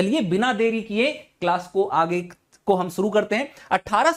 चलिए बिना देरी किए क्लास को आगे को हम शुरू करते हैं अठारह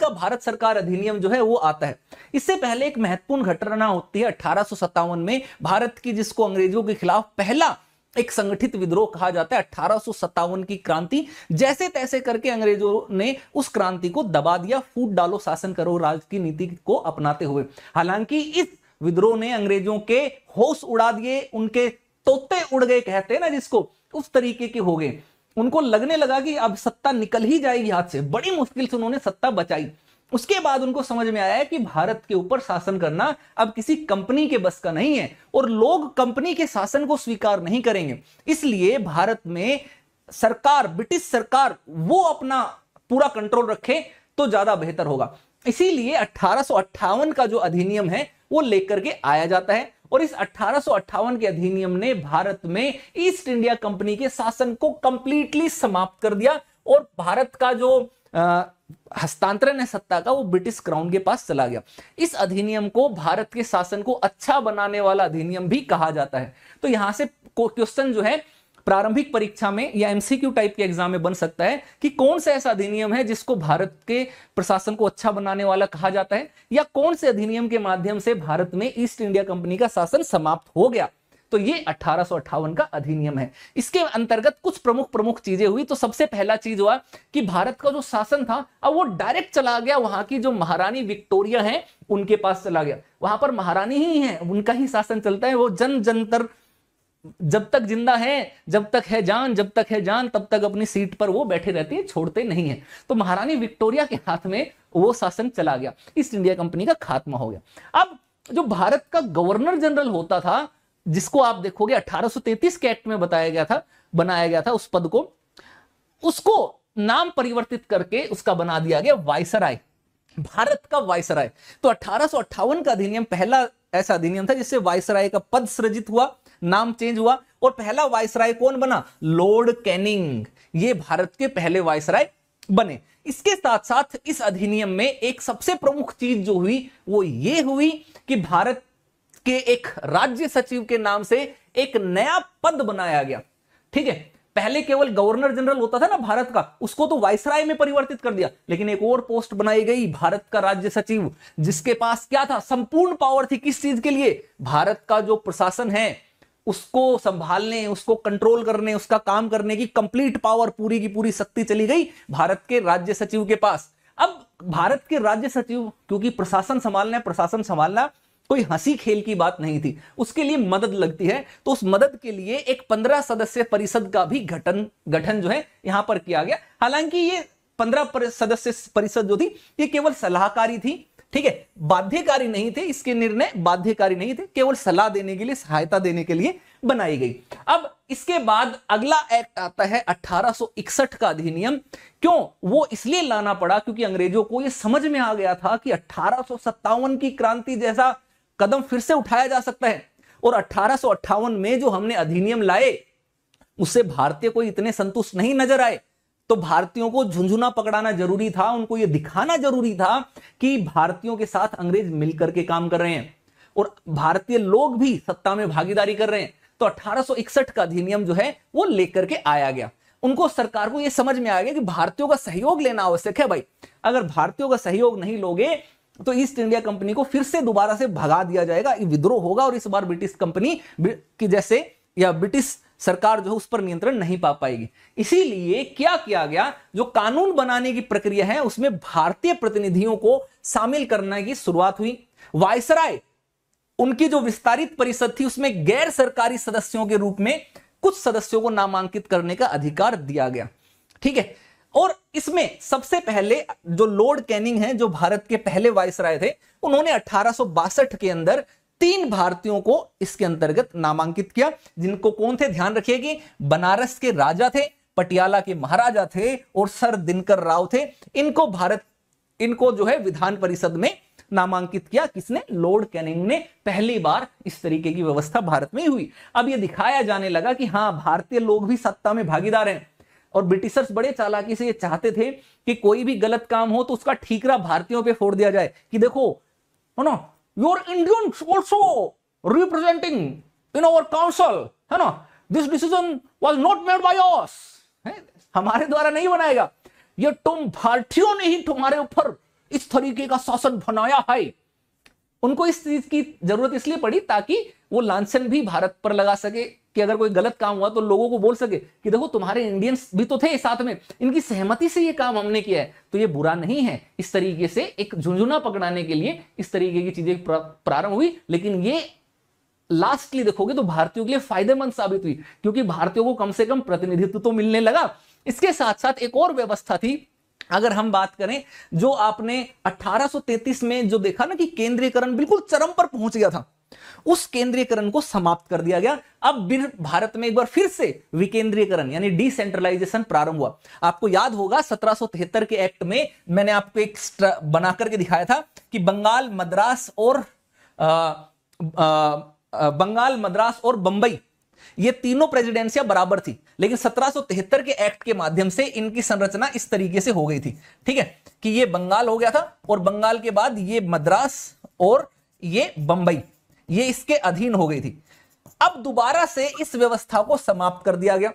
का भारत सरकार अधिनियम जो है वो आता है इससे पहले एक महत्वपूर्ण घटना होती है अठारह में भारत की जिसको अंग्रेजों के खिलाफ पहला एक संगठित विद्रोह कहा जाता है अठारह की क्रांति जैसे तैसे करके अंग्रेजों ने उस क्रांति को दबा दिया फूट डालो शासन करो राज की नीति को अपनाते हुए हालांकि इस विद्रोह ने अंग्रेजों के होश उड़ा दिए उनके तोते उड़ गए कहते हैं ना जिसको उस तरीके के हो गए उनको लगने लगा कि अब सत्ता निकल ही जाएगी हाथ से बड़ी मुश्किल से उन्होंने सत्ता बचाई उसके बाद उनको समझ में आया कि भारत के ऊपर शासन करना अब किसी कंपनी के बस का नहीं है और लोग कंपनी के शासन को स्वीकार नहीं करेंगे इसलिए भारत में सरकार ब्रिटिश सरकार वो अपना पूरा कंट्रोल रखे तो ज्यादा बेहतर होगा इसीलिए अठारह का जो अधिनियम है वो लेकर के आया जाता है और इस अठारह के अधिनियम ने भारत में ईस्ट इंडिया कंपनी के शासन को कंप्लीटली समाप्त कर दिया और भारत का जो हस्तांतरण है सत्ता का वो ब्रिटिश क्राउन के पास चला गया इस अधिनियम को भारत के शासन को अच्छा बनाने वाला अधिनियम भी कहा जाता है तो यहां से क्वेश्चन जो है प्रारंभिक परीक्षा में या एमसीक्यू टाइप के एग्जाम में बन सकता है कि कौन सा ऐसा अधिनियम है जिसको भारत के प्रशासन को अच्छा बनाने वाला कहा जाता है या कौन से अधिनियम के माध्यम से भारत में ईस्ट इंडिया कंपनी का शासन समाप्त हो गया तो ये अठारह का अधिनियम है इसके अंतर्गत कुछ प्रमुख प्रमुख चीजें हुई तो सबसे पहला चीज हुआ कि भारत का जो शासन था अब वो डायरेक्ट चला गया वहां की जो महारानी विक्टोरिया है उनके पास चला गया वहां पर महारानी ही है उनका ही शासन चलता है वो जन जंतर जब तक जिंदा है जब तक है जान जब तक है जान तब तक अपनी सीट पर वो बैठे रहते हैं छोड़ते नहीं है तो महारानी विक्टोरिया के हाथ में वो शासन चला गया ईस्ट इंडिया कंपनी का खात्मा हो गया अब जो भारत का गवर्नर जनरल होता था जिसको आप देखोगे 1833 के एक्ट में बताया गया था बनाया गया था उस पद को उसको नाम परिवर्तित करके उसका बना दिया गया वायसराय भारत का वायसराय तो अठारह का अधिनियम पहला ऐसा अधिनियम था जिससे वायसराय का पद सृजित हुआ नाम चेंज हुआ और पहला वायसराय कौन बना लॉर्ड कैनिंग ये भारत के पहले वायसराय बने इसके साथ साथ इस अधिनियम में एक सबसे प्रमुख चीज जो हुई वो ये हुई कि भारत के एक राज्य सचिव के नाम से एक नया पद बनाया गया ठीक है पहले केवल गवर्नर जनरल होता था ना भारत का उसको तो वायसराय में परिवर्तित कर दिया लेकिन एक और पोस्ट बनाई गई भारत का राज्य सचिव जिसके पास क्या था संपूर्ण पावर थी किस चीज के लिए भारत का जो प्रशासन है उसको संभालने उसको कंट्रोल करने उसका काम करने की कंप्लीट पावर पूरी की पूरी शक्ति चली गई भारत के राज्य सचिव के पास अब भारत के राज्य सचिव क्योंकि प्रशासन संभालना है प्रशासन संभालना कोई हंसी खेल की बात नहीं थी उसके लिए मदद लगती है तो उस मदद के लिए एक पंद्रह सदस्य परिषद का भी गठन गठन जो है यहां पर किया गया हालांकि ये पंद्रह सदस्य परिषद जो थी ये केवल सलाहकारी थी ठीक है बाध्यकारी नहीं थे इसके निर्णय बाध्यकारी नहीं थे केवल सलाह देने के लिए सहायता देने के लिए बनाई गई अब इसके बाद अगला एक्ट आता है 1861 का अधिनियम क्यों वो इसलिए लाना पड़ा क्योंकि अंग्रेजों को ये समझ में आ गया था कि अठारह की क्रांति जैसा कदम फिर से उठाया जा सकता है और अठारह में जो हमने अधिनियम लाए उससे भारतीय को इतने संतुष्ट नहीं नजर आए तो भारतीयों को झुंझुना पकड़ाना जरूरी था उनको यह दिखाना जरूरी था कि भारतीयों के साथ अंग्रेज मिलकर के काम कर रहे हैं और भारतीय लोग भी सत्ता में भागीदारी कर रहे हैं तो 1861 का अधिनियम जो है वो लेकर के आया गया उनको सरकार को यह समझ में आ गया कि भारतीयों का सहयोग लेना आवश्यक है भाई अगर भारतीयों का सहयोग नहीं लोगे तो ईस्ट इंडिया कंपनी को फिर से दोबारा से भगा दिया जाएगा विद्रोह होगा और इस बार ब्रिटिश कंपनी की जैसे या ब्रिटिश सरकार जो है उस पर नियंत्रण नहीं पा पाएगी इसीलिए क्या किया गया जो कानून बनाने की प्रक्रिया है उसमें भारतीय प्रतिनिधियों को शामिल करने की शुरुआत हुई वायसराय उनकी जो विस्तारित परिषद थी उसमें गैर सरकारी सदस्यों के रूप में कुछ सदस्यों को नामांकित करने का अधिकार दिया गया ठीक है और इसमें सबसे पहले जो लॉर्ड कैनिंग हैं जो भारत के पहले वायसराय थे उन्होंने अठारह के अंदर तीन भारतीयों को इसके अंतर्गत नामांकित किया जिनको कौन थे ध्यान रखिए बनारस के राजा थे पटियाला के महाराजा थे और सर दिनकर राव थे इनको भारत इनको जो है विधान परिषद में नामांकित किया किसने लॉर्ड कैनिंग ने पहली बार इस तरीके की व्यवस्था भारत में हुई अब यह दिखाया जाने लगा कि हाँ भारतीय लोग भी सत्ता में भागीदार हैं और ब्रिटिशर्स बड़े चालाकी से ये चाहते थे कि कोई भी गलत काम हो तो उसका ठीकरा भारतीयों पे फोड़ दिया जाए कि देखो ना your Indian also representing in our council है ना this decision was not made by us हमारे द्वारा नहीं बनाएगा ये तुम भारतीयों ने ही तुम्हारे ऊपर इस तरीके का शासन बनाया है उनको इस चीज की जरूरत इसलिए पड़ी ताकि वो लांछन भी भारत पर लगा सके कि अगर कोई गलत काम हुआ तो लोगों को बोल सके कि देखो तुम्हारे इंडियंस भी तो थे साथ में इनकी सहमति से ये काम हमने किया है तो ये बुरा नहीं है इस तरीके से एक झुंझुना पकड़ाने के लिए इस तरीके की चीजें प्रारंभ हुई लेकिन ये लास्टली देखोगे तो भारतीयों के लिए फायदेमंद साबित हुई क्योंकि भारतीयों को कम से कम प्रतिनिधित्व तो मिलने लगा इसके साथ साथ एक और व्यवस्था थी अगर हम बात करें जो आपने 1833 में जो देखा ना कि केंद्रीकरण बिल्कुल चरम पर पहुंच गया था उस केंद्रीयकरण को समाप्त कर दिया गया अब भारत में एक बार फिर से विकेंद्रीकरण यानी डिसेंट्रलाइजेशन प्रारंभ हुआ आपको याद होगा सत्रह के एक्ट में मैंने आपको एक बना करके दिखाया था कि बंगाल मद्रास और आ, आ, आ, बंगाल मद्रास और बंबई ये तीनों प्रेसिडेंसियां बराबर थी लेकिन सत्रह के एक्ट के माध्यम से इनकी संरचना इस तरीके से हो गई थी ठीक है कि ये बंगाल हो गया था और बंगाल के बाद ये मद्रास और ये बंबई ये इसके अधीन हो गई थी अब दोबारा से इस व्यवस्था को समाप्त कर दिया गया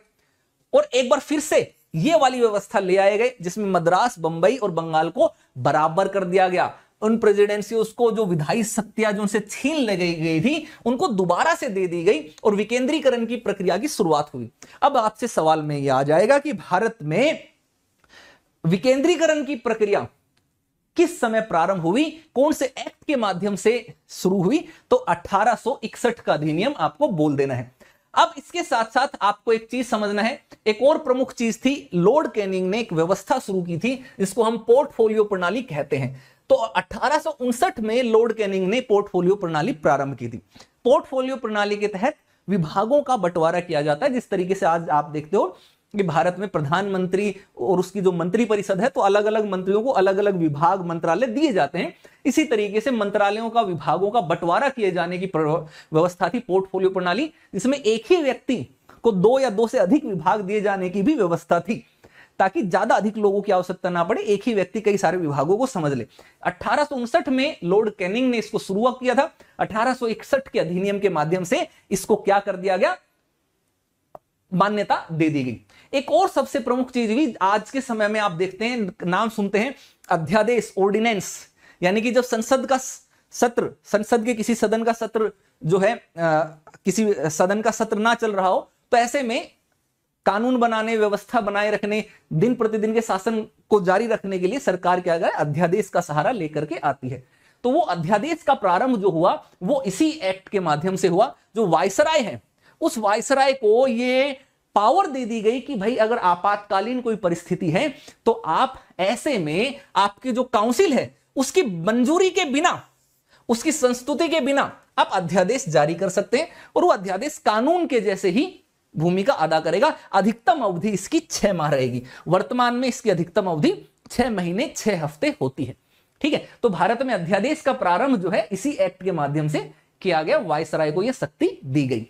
और एक बार फिर से ये वाली व्यवस्था ले आए गए जिसमें मद्रास बंबई और बंगाल को बराबर कर दिया गया उन प्रेसिडेंसी उसको जो विधायी शक्तियां जो उनसे छीन ले गई गई थी उनको दोबारा से दे दी गई और विकेंद्रीकरण की प्रक्रिया की शुरुआत हुई अब आपसे सवाल में यह आ जाएगा कि भारत में विकेंद्रीकरण की प्रक्रिया किस समय प्रारंभ हुई कौन से एक्ट के माध्यम से शुरू हुई तो 1861 का अधिनियम आपको बोल देना है अब इसके साथ साथ आपको एक चीज समझना है एक और प्रमुख चीज थी लॉर्ड कैनिंग ने एक व्यवस्था शुरू की थी जिसको हम पोर्टफोलियो प्रणाली कहते हैं तो अठारह में लॉर्ड कैनिंग ने पोर्टफोलियो प्रणाली प्रारंभ की थी पोर्टफोलियो प्रणाली के तहत विभागों का बंटवारा किया जाता है जिस तरीके से आज आप देखते हो कि भारत में प्रधानमंत्री और उसकी जो मंत्री परिषद है तो अलग अलग मंत्रियों को अलग अलग विभाग मंत्रालय दिए जाते हैं इसी तरीके से मंत्रालयों का विभागों का बंटवारा किए जाने की व्यवस्था थी पोर्टफोलियो प्रणाली जिसमें एक ही व्यक्ति को दो या दो से अधिक विभाग दिए जाने की भी व्यवस्था थी ताकि ज्यादा अधिक लोगों की आवश्यकता ना पड़े एक ही व्यक्ति कई सारे विभागों को समझ ले अठारह में लॉर्ड कैनिंग ने इसको शुरुआत किया था अठारह के अधिनियम के माध्यम से इसको क्या कर दिया गया मान्यता दे दी गई एक और सबसे प्रमुख चीज भी आज के समय में आप देखते हैं नाम सुनते हैं अध्यादेश ऑर्डिनेंस यानी कि जब संसद का सत्र संसद के किसी सदन का सत्र जो है आ, किसी सदन का सत्र ना चल रहा हो तो ऐसे में कानून बनाने व्यवस्था बनाए रखने दिन प्रतिदिन के शासन को जारी रखने के लिए सरकार क्या गया अध्यादेश का सहारा लेकर के आती है तो वो अध्यादेश का प्रारंभ जो हुआ वो इसी एक्ट के माध्यम से हुआ जो वायसराय है उस वायसराय को ये पावर दे दी गई कि भाई अगर आपातकालीन कोई परिस्थिति है तो आप ऐसे में आपकी जो काउंसिल है उसकी मंजूरी के बिना उसकी संस्तुति के बिना आप अध्यादेश जारी कर सकते हैं और वो अध्यादेश कानून के जैसे ही भूमिका अदा करेगा अधिकतम अवधि इसकी छह माह रहेगी वर्तमान में इसकी अधिकतम अवधि छह महीने छह हफ्ते होती है ठीक है तो भारत में अध्यादेश का प्रारंभ जो है इसी एक्ट के माध्यम से किया गया वायसराय को यह शक्ति दी गई